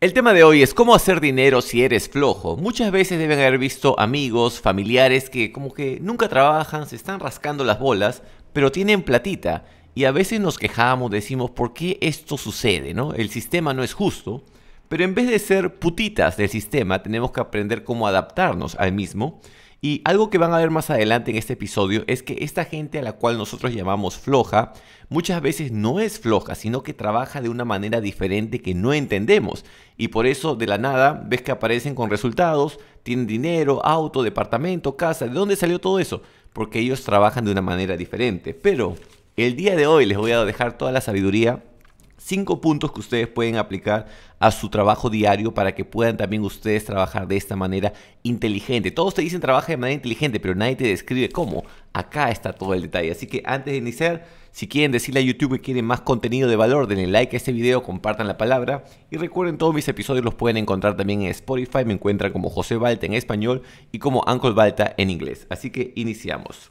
El tema de hoy es cómo hacer dinero si eres flojo. Muchas veces deben haber visto amigos, familiares que como que nunca trabajan, se están rascando las bolas, pero tienen platita. Y a veces nos quejamos, decimos, ¿por qué esto sucede? ¿no? El sistema no es justo. Pero en vez de ser putitas del sistema, tenemos que aprender cómo adaptarnos al mismo y algo que van a ver más adelante en este episodio es que esta gente a la cual nosotros llamamos floja, muchas veces no es floja, sino que trabaja de una manera diferente que no entendemos. Y por eso de la nada ves que aparecen con resultados, tienen dinero, auto, departamento, casa. ¿De dónde salió todo eso? Porque ellos trabajan de una manera diferente. Pero el día de hoy les voy a dejar toda la sabiduría 5 puntos que ustedes pueden aplicar a su trabajo diario para que puedan también ustedes trabajar de esta manera inteligente. Todos te dicen trabaja de manera inteligente, pero nadie te describe cómo. Acá está todo el detalle. Así que antes de iniciar, si quieren decirle a YouTube que quieren más contenido de valor, denle like a este video, compartan la palabra y recuerden todos mis episodios los pueden encontrar también en Spotify. Me encuentran como José Balta en español y como Uncle Balta en inglés. Así que iniciamos.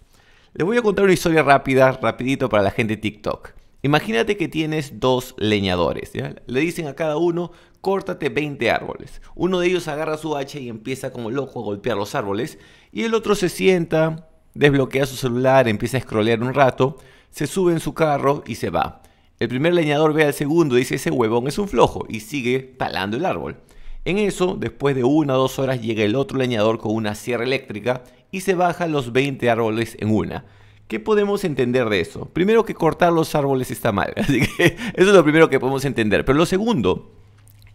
Les voy a contar una historia rápida, rapidito para la gente de TikTok. Imagínate que tienes dos leñadores, Le dicen a cada uno, córtate 20 árboles. Uno de ellos agarra su hacha y empieza como loco a golpear los árboles. Y el otro se sienta, desbloquea su celular, empieza a scrollear un rato, se sube en su carro y se va. El primer leñador ve al segundo y dice, ese huevón es un flojo, y sigue talando el árbol. En eso, después de una o dos horas, llega el otro leñador con una sierra eléctrica y se baja los 20 árboles en una. ¿Qué podemos entender de eso? Primero que cortar los árboles está mal, así que eso es lo primero que podemos entender. Pero lo segundo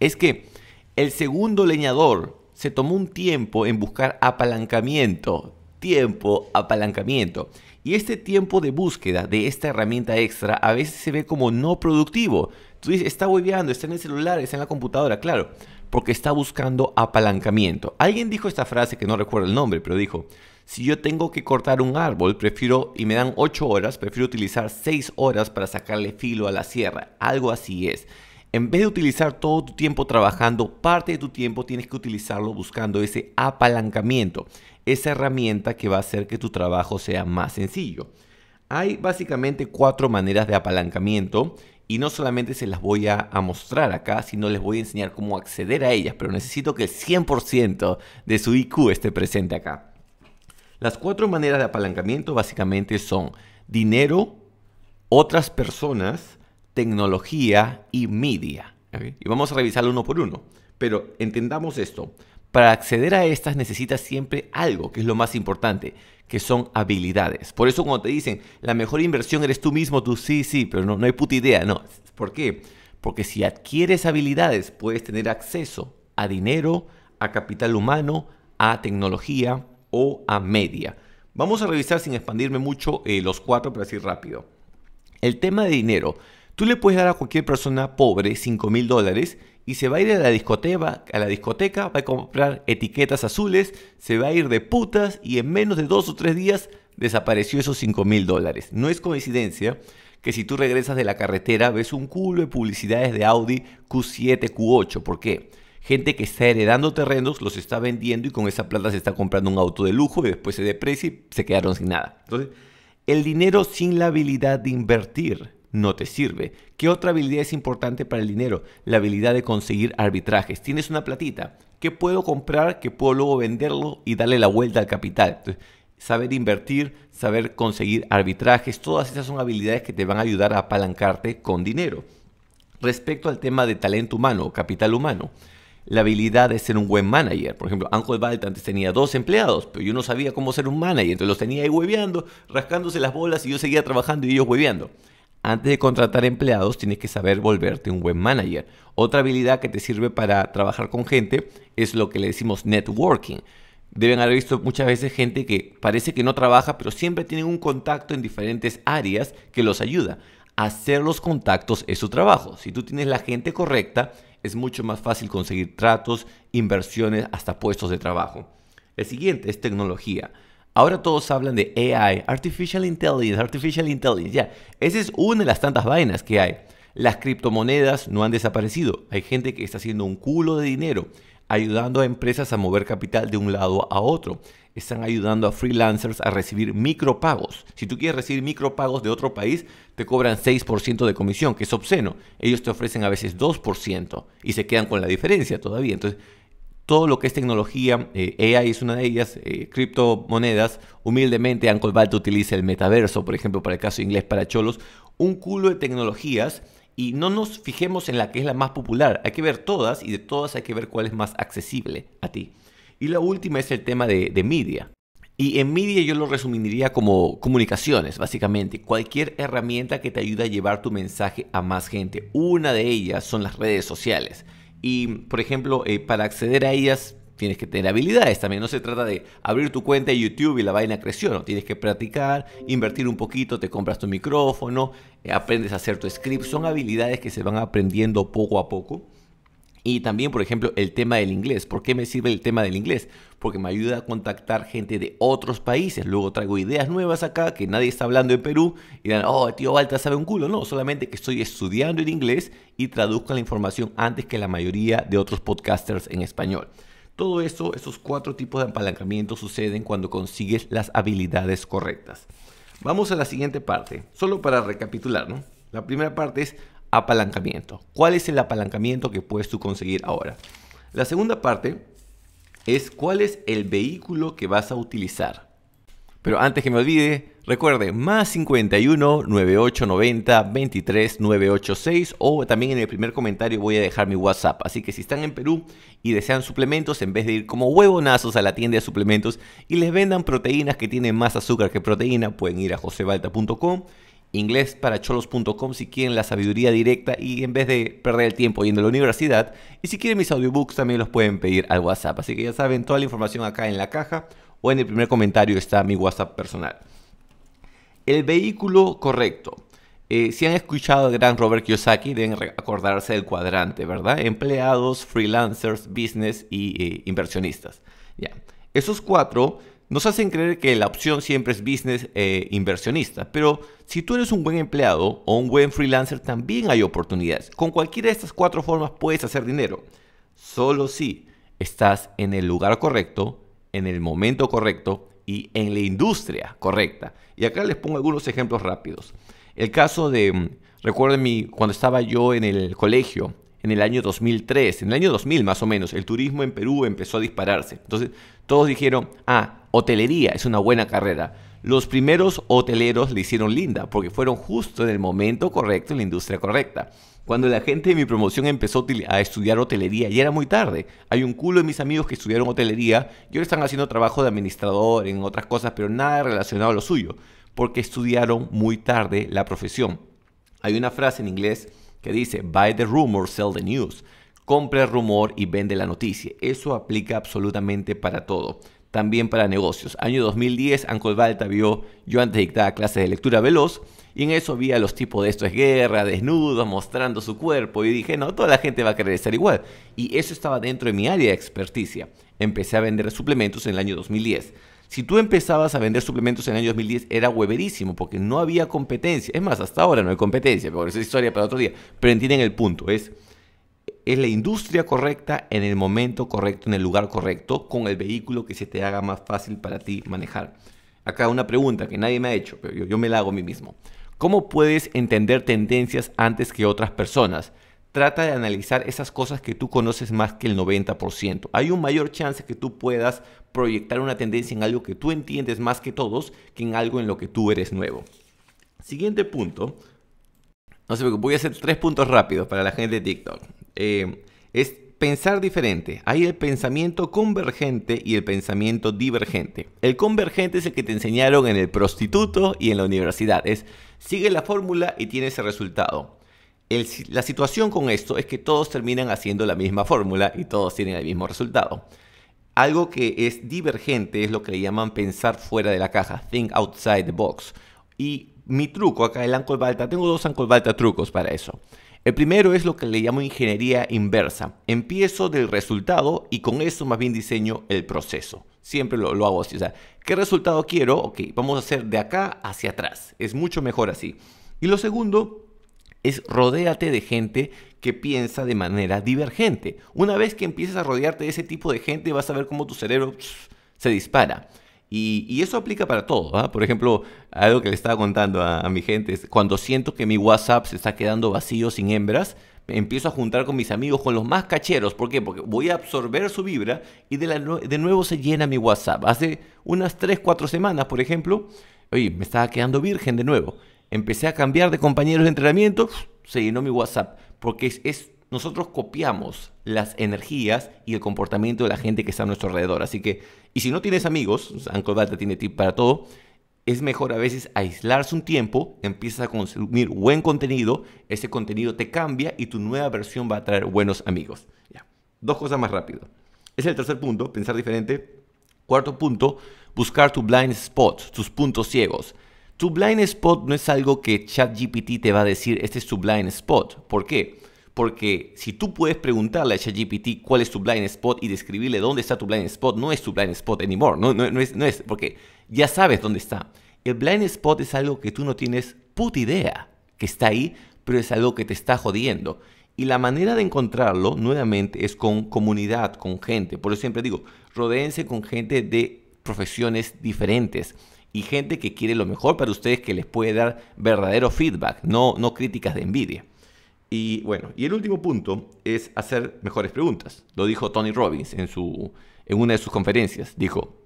es que el segundo leñador se tomó un tiempo en buscar apalancamiento, tiempo, apalancamiento. Y este tiempo de búsqueda de esta herramienta extra a veces se ve como no productivo. Tú dices, está hueveando, está en el celular, está en la computadora, claro, porque está buscando apalancamiento. Alguien dijo esta frase que no recuerdo el nombre, pero dijo, si yo tengo que cortar un árbol, prefiero, y me dan 8 horas, prefiero utilizar 6 horas para sacarle filo a la sierra. Algo así es. En vez de utilizar todo tu tiempo trabajando, parte de tu tiempo tienes que utilizarlo buscando ese apalancamiento, esa herramienta que va a hacer que tu trabajo sea más sencillo. Hay básicamente cuatro maneras de apalancamiento y no solamente se las voy a, a, mostrar acá, sino les voy a enseñar cómo acceder a ellas, pero necesito que el 100% de su IQ esté presente acá. Las cuatro maneras de apalancamiento básicamente son dinero, otras personas, tecnología y media. Y vamos a revisarlo uno por uno. Pero entendamos esto. Para acceder a estas necesitas siempre algo, que es lo más importante, que son habilidades. Por eso cuando te dicen, la mejor inversión eres tú mismo, tú sí, sí, pero no, no hay puta idea, no. ¿Por qué? Porque si adquieres habilidades, puedes tener acceso a dinero, a capital humano, a tecnología, o a media. Vamos a revisar sin expandirme mucho eh, los cuatro, para así rápido. El tema de dinero. Tú le puedes dar a cualquier persona pobre 5 mil dólares y se va a ir a la, discoteca, a la discoteca, va a comprar etiquetas azules, se va a ir de putas y en menos de dos o tres días desapareció esos 5 mil dólares. No es coincidencia que si tú regresas de la carretera ves un culo de publicidades de Audi Q7, Q8. ¿Por qué? gente que está heredando terrenos, los está vendiendo y con esa plata se está comprando un auto de lujo y después se deprecia y se quedaron sin nada. Entonces, el dinero sin la habilidad de invertir no te sirve. ¿Qué otra habilidad es importante para el dinero? La habilidad de conseguir arbitrajes. Tienes una platita. ¿Qué puedo comprar? que puedo luego venderlo y darle la vuelta al capital? saber invertir, saber conseguir arbitrajes, todas esas son habilidades que te van a ayudar a apalancarte con dinero. Respecto al tema de talento humano, capital humano, la habilidad de ser un buen manager. Por ejemplo, Ángel Valt antes tenía dos empleados, pero yo no sabía cómo ser un manager. Entonces los tenía ahí hueveando, rascándose las bolas y yo seguía trabajando y ellos hueveando. Antes de contratar empleados, tienes que saber volverte un buen manager. Otra habilidad que te sirve para trabajar con gente es lo que le decimos networking. Deben haber visto muchas veces gente que parece que no trabaja, pero siempre tienen un contacto en diferentes áreas que los ayuda. Hacer los contactos es su trabajo. Si tú tienes la gente correcta, es mucho más fácil conseguir tratos, inversiones, hasta puestos de trabajo. El siguiente es tecnología. Ahora todos hablan de AI, Artificial Intelligence, Artificial Intelligence. Ya, esa es una de las tantas vainas que hay. Las criptomonedas no han desaparecido. Hay gente que está haciendo un culo de dinero ayudando a empresas a mover capital de un lado a otro están ayudando a freelancers a recibir micropagos. Si tú quieres recibir micropagos de otro país, te cobran 6% de comisión, que es obsceno. Ellos te ofrecen a veces 2% y se quedan con la diferencia todavía. Entonces, todo lo que es tecnología, eh, AI es una de ellas, eh, criptomonedas, humildemente Uncle Balt utiliza el metaverso, por ejemplo, para el caso inglés para cholos, un culo de tecnologías y no nos fijemos en la que es la más popular, hay que ver todas y de todas hay que ver cuál es más accesible a ti. Y la última es el tema de, media. Y en media yo lo resumiría como comunicaciones, básicamente. Cualquier herramienta que te ayude a llevar tu mensaje a más gente. Una de ellas son las redes sociales. Y, por ejemplo, eh, para acceder a ellas tienes que tener habilidades también. No se trata de abrir tu cuenta de YouTube y la vaina creció, Tienes que practicar, invertir un poquito, te compras tu micrófono, eh, aprendes a hacer tu script. Son habilidades que se van aprendiendo poco a poco y también, por ejemplo, el tema del inglés. ¿Por qué me sirve el tema del inglés? Porque me ayuda a contactar gente de otros países. Luego traigo ideas nuevas acá que nadie está hablando de Perú y dan, oh, tío Balta sabe un culo. No, solamente que estoy estudiando el inglés y traduzco la información antes que la mayoría de otros podcasters en español. Todo eso, esos cuatro tipos de apalancamiento suceden cuando consigues las habilidades correctas. Vamos a la siguiente parte, solo para recapitular, ¿no? La primera parte es apalancamiento. ¿Cuál es el apalancamiento que puedes tú conseguir ahora? La segunda parte es cuál es el vehículo que vas a utilizar. Pero antes que me olvide, recuerde, más 51 9890 23 986 o también en el primer comentario voy a dejar mi WhatsApp. Así que si están en Perú y desean suplementos, en vez de ir como huevonazos a la tienda de suplementos y les vendan proteínas que tienen más azúcar que proteína, pueden ir a josebalta.com Inglés para cholos.com si quieren la sabiduría directa y en vez de perder el tiempo yendo a la universidad. Y si quieren mis audiobooks también los pueden pedir al WhatsApp. Así que ya saben, toda la información acá en la caja o en el primer comentario está mi WhatsApp personal. El vehículo correcto. Eh, si han escuchado al gran Robert Kiyosaki, deben acordarse del cuadrante, ¿verdad? Empleados, freelancers, business e inversionistas. Ya. Esos cuatro nos hacen creer que la opción siempre es business eh, inversionista, pero si tú eres un buen empleado o un buen freelancer también hay oportunidades. Con cualquiera de estas cuatro formas puedes hacer dinero, solo si estás en el lugar correcto, en el momento correcto y en la industria correcta. Y acá les pongo algunos ejemplos rápidos. El caso de, mm, recuerden mi, cuando estaba yo en el colegio, en el año 2003, en el año 2000 más o menos, el turismo en Perú empezó a dispararse. Entonces todos dijeron, ah, hotelería es una buena carrera. Los primeros hoteleros le hicieron linda porque fueron justo en el momento correcto, en la industria correcta. Cuando la gente de mi promoción empezó a estudiar hotelería, ya era muy tarde. Hay un culo de mis amigos que estudiaron hotelería y ahora están haciendo trabajo de administrador en otras cosas, pero nada relacionado a lo suyo, porque estudiaron muy tarde la profesión. Hay una frase en inglés que dice buy the rumor, sell the news. Compra el rumor y vende la noticia. Eso aplica absolutamente para todo. También para negocios. Año 2010, Uncle Balta vio, yo antes dictaba clases de lectura veloz y en eso vi a los tipos de esto es guerra, desnudos, mostrando su cuerpo y dije, no, toda la gente va a querer estar igual. Y eso estaba dentro de mi área de experticia. Empecé a vender suplementos en el año 2010. Si tú empezabas a vender suplementos en el año 2010, era hueverísimo porque no había competencia. Es más, hasta ahora no hay competencia, pero esa es historia para otro día. Pero entienden el punto, es, es la industria correcta en el momento correcto, en el lugar correcto, con el vehículo que se te haga más fácil para ti manejar. Acá una pregunta que nadie me ha hecho, pero yo me la hago a mí mismo. ¿Cómo puedes entender tendencias antes que otras personas? trata de analizar esas cosas que tú conoces más que el 90%. Hay un mayor chance que tú puedas proyectar una tendencia en algo que tú entiendes más que todos que en algo en lo que tú eres nuevo. Siguiente punto. No sé, voy a hacer tres puntos rápidos para la gente de TikTok. Eh, es pensar diferente. Hay el pensamiento convergente y el pensamiento divergente. El convergente es el que te enseñaron en el prostituto y en la universidad. Es sigue la fórmula y tienes el resultado la situación con esto es que todos terminan haciendo la misma fórmula y todos tienen el mismo resultado. Algo que es divergente es lo que le llaman pensar fuera de la caja, think outside the box. Y mi truco acá, el Ancol Balta, tengo dos Ancol Balta trucos para eso. El primero es lo que le llamo ingeniería inversa. Empiezo del resultado y con eso más bien diseño el proceso. Siempre lo, lo hago así. O sea, ¿qué resultado quiero? Ok, vamos a hacer de acá hacia atrás. Es mucho mejor así. Y lo segundo es rodéate de gente que piensa de manera divergente. Una vez que empiezas a rodearte de ese tipo de gente, vas a ver cómo tu cerebro se dispara. Y, eso aplica para todo. ¿ah? Por ejemplo, algo que le estaba contando a, mi gente es cuando siento que mi WhatsApp se está quedando vacío sin hembras, empiezo a juntar con mis amigos, con los más cacheros. ¿Por qué? Porque voy a absorber su vibra y de, de nuevo se llena mi WhatsApp. Hace unas 3, 4 semanas, por ejemplo, oye, me estaba quedando virgen de nuevo empecé a cambiar de compañeros de entrenamiento, se llenó mi WhatsApp, porque es, nosotros copiamos las energías y el comportamiento de la gente que está a nuestro alrededor. Así que, y si no tienes amigos, Uncle tiene tip para todo, es mejor a veces aislarse un tiempo, empiezas a consumir buen contenido, ese contenido te cambia y tu nueva versión va a traer buenos amigos. Ya. Dos cosas más rápido. Es el tercer punto, pensar diferente. Cuarto punto, buscar tu blind spot, tus puntos ciegos. Tu blind spot no es algo que ChatGPT te va a decir, este es tu blind spot. ¿Por qué? Porque si tú puedes preguntarle a ChatGPT cuál es tu blind spot y describirle dónde está tu blind spot, no es tu blind spot anymore. No, es, no es, porque ya sabes dónde está. El blind spot es algo que tú no tienes puta idea que está ahí, pero es algo que te está jodiendo. Y la manera de encontrarlo, nuevamente, es con comunidad, con gente. Por eso siempre digo, rodeense con gente de profesiones diferentes y gente que quiere lo mejor para ustedes que les puede dar verdadero feedback, no, no críticas de envidia. Y bueno, y el último punto es hacer mejores preguntas. Lo dijo Tony Robbins en, su, en una de sus conferencias. Dijo,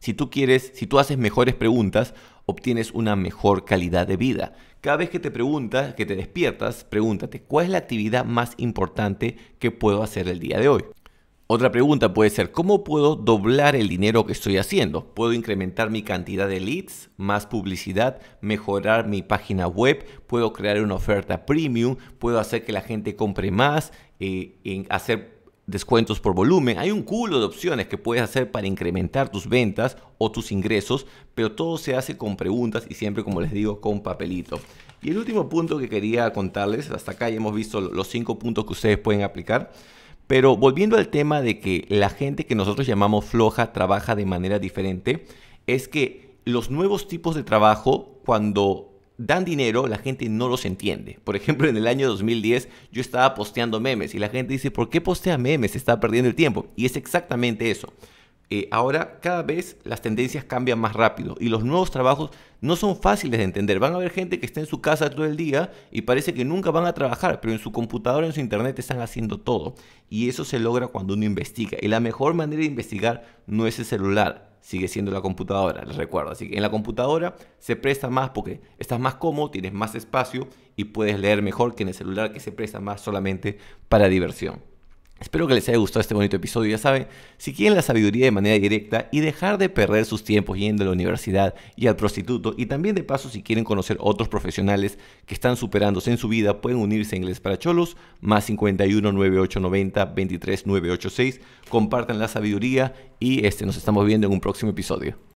si tú quieres, si tú haces mejores preguntas, obtienes una mejor calidad de vida. Cada vez que te preguntas, que te despiertas, pregúntate, ¿cuál es la actividad más importante que puedo hacer el día de hoy? Otra pregunta puede ser, ¿cómo puedo doblar el dinero que estoy haciendo? ¿Puedo incrementar mi cantidad de leads, más publicidad, mejorar mi página web? ¿Puedo crear una oferta premium? ¿Puedo hacer que la gente compre más? Eh, ¿Hacer descuentos por volumen? Hay un culo de opciones que puedes hacer para incrementar tus ventas o tus ingresos, pero todo se hace con preguntas y siempre, como les digo, con papelito. Y el último punto que quería contarles, hasta acá ya hemos visto los cinco puntos que ustedes pueden aplicar. Pero volviendo al tema de que la gente que nosotros llamamos floja trabaja de manera diferente, es que los nuevos tipos de trabajo, cuando dan dinero, la gente no los entiende. Por ejemplo, en el año 2010 yo estaba posteando memes y la gente dice, ¿por qué postea memes? Está perdiendo el tiempo. Y es exactamente eso. Eh, ahora cada vez las tendencias cambian más rápido y los nuevos trabajos no son fáciles de entender. Van a haber gente que está en su casa todo el día y parece que nunca van a trabajar, pero en su computadora, en su internet están haciendo todo. Y eso se logra cuando uno investiga. Y la mejor manera de investigar no es el celular, sigue siendo la computadora, les recuerdo. Así que en la computadora se presta más porque estás más cómodo, tienes más espacio y puedes leer mejor que en el celular que se presta más solamente para diversión. Espero que les haya gustado este bonito episodio. Ya saben, si quieren la sabiduría de manera directa y dejar de perder sus tiempos yendo a la universidad y al prostituto, y también de paso si quieren conocer otros profesionales que están superándose en su vida, pueden unirse a Inglés para Cholos, más 51 9890 23986. Compartan la sabiduría y este, nos estamos viendo en un próximo episodio.